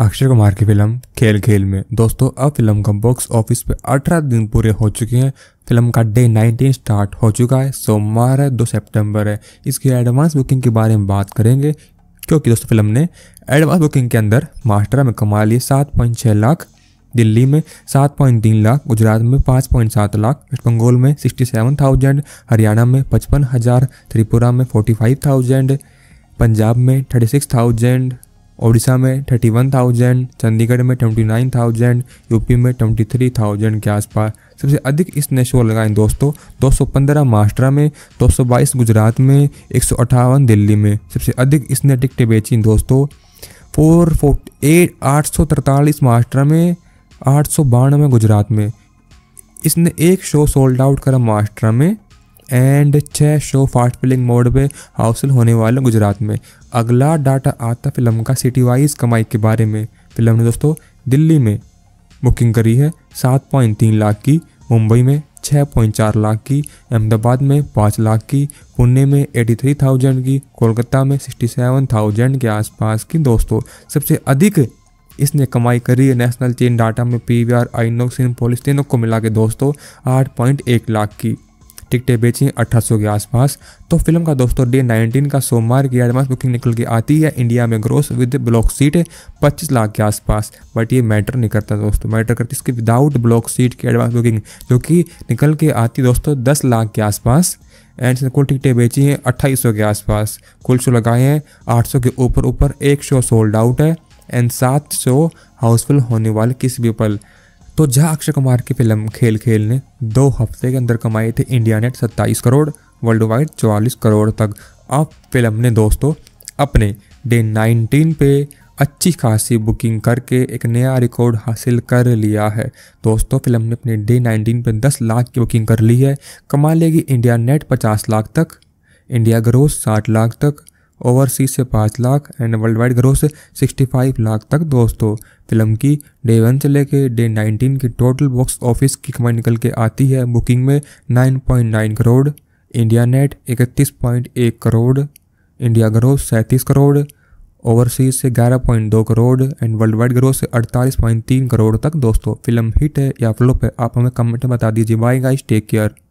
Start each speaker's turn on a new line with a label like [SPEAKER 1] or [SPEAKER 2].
[SPEAKER 1] अक्षय कुमार की फिल्म खेल खेल में दोस्तों अब फिल्म का बॉक्स ऑफिस पे 18 दिन पूरे हो चुके हैं फिल्म का डे 19 स्टार्ट हो चुका है सोमवार है दो सितंबर है इसकी एडवांस बुकिंग के बारे में बात करेंगे क्योंकि दोस्तों फिल्म ने एडवांस बुकिंग के अंदर महाराष्ट्र में कमा लिए सात पॉइंट छः लाख दिल्ली में सात पॉइंट तीन लाख गुजरात में पाँच पॉइंट सात लाख वेस्ट बंगाल में सिक्सटी सेवन थाउजेंड हरियाणा में पचपन हज़ार त्रिपुरा में फोर्टी फाइव थाउजेंड पंजाब में थर्टी सिक्स थाउजेंड ओडिशा में थर्टी वन थाउजेंड चंडीगढ़ में ट्वेंटी नाइन थाउजेंड यूपी में ट्वेंटी थ्री थाउजेंड के आसपास सबसे अधिक इसने शोर लगाए दोस्तों दो सौ पंद्रह महाराष्ट्र में दो सौ बाईस गुजरात में एक सौ दिल्ली में सबसे अधिक इसने टिकटें बेची दोस्तों फोर फोर्ट एट आठ सौ तरतालीस महाराष्ट्र में आठ सौ बानवे गुजरात में इसने एक शो सोल्ड आउट करा महाराष्ट्र में एंड छः शो फास्ट फिलिंग मोड पे हाउसल होने वाले गुजरात में अगला डाटा आता फिल्म का सिटी वाइज कमाई के बारे में फिल्म ने दोस्तों दिल्ली में बुकिंग करी है सात पॉइंट तीन लाख की मुंबई में छः पॉइंट चार लाख की अहमदाबाद में पाँच लाख की पुणे में एटी थ्री थाउजेंड की कोलकाता में सिक्सटी सेवन थाउजेंड के आसपास की दोस्तों सबसे अधिक इसने कमाई करी है नेशनल चेन डाटा में पी वी आर आइनोक्स इन पॉलिस तीनों को मिला के दोस्तों आठ पॉइंट एक लाख की टिकटें बेची सौ के आसपास तो फिल्म का दोस्तों डे 19 का सोमवार की एडवांस बुकिंग निकल के आती है इंडिया में gross with block seat 25 lakh के आसपास बट ये मैटर नहीं करता दोस्तों मैटर करती इसकी विदाउट ब्लॉक सीट की एडवांस बुकिंग जो कि निकल के आती दोस्तों दस लाख के आसपास एंड इसने कुल टिकटें बेची हैं अट्ठाईस के आसपास कुल शो लगाए हैं आठ के ऊपर ऊपर एक शो सोल्ड आउट है एंड सात शो हाउसफुल होने वाले किसी भी पल तो जहाँ अक्षय कुमार की फिल्म खेल खेल ने दो हफ्ते के अंदर कमाए थे इंडिया नेट सत्ताईस करोड़ वर्ल्ड वाइड चौवालीस करोड़ तक अब फिल्म ने दोस्तों अपने डे 19 पे अच्छी खासी बुकिंग करके एक नया रिकॉर्ड हासिल कर लिया है दोस्तों फिल्म ने अपने डे 19 पे 10 लाख की बुकिंग कर ली है कमा लेगी इंडिया नेट 50 लाख तक इंडिया ग्रोस 60 लाख तक ओवरसीज से पाँच lakh and world wide growth से सिक्सटी फाइव लाख तक दोस्तों फिल्म की डे वन से लेके डे नाइनटीन की टोटल बॉक्स ऑफिस की कमाई निकल के आती है बुकिंग में nine point nine crore India net इकतीस पॉइंट एक करोड़ इंडिया ग्रोथ सैंतीस करोड़ ओवरसीज से 11.2 crore and world wide growth से 48.3 करोड़ तक दोस्तों फिल्म हिट है या फ्लॉप है आप हमें कमेंट में बता दीजिए बाय गाइस टेक केयर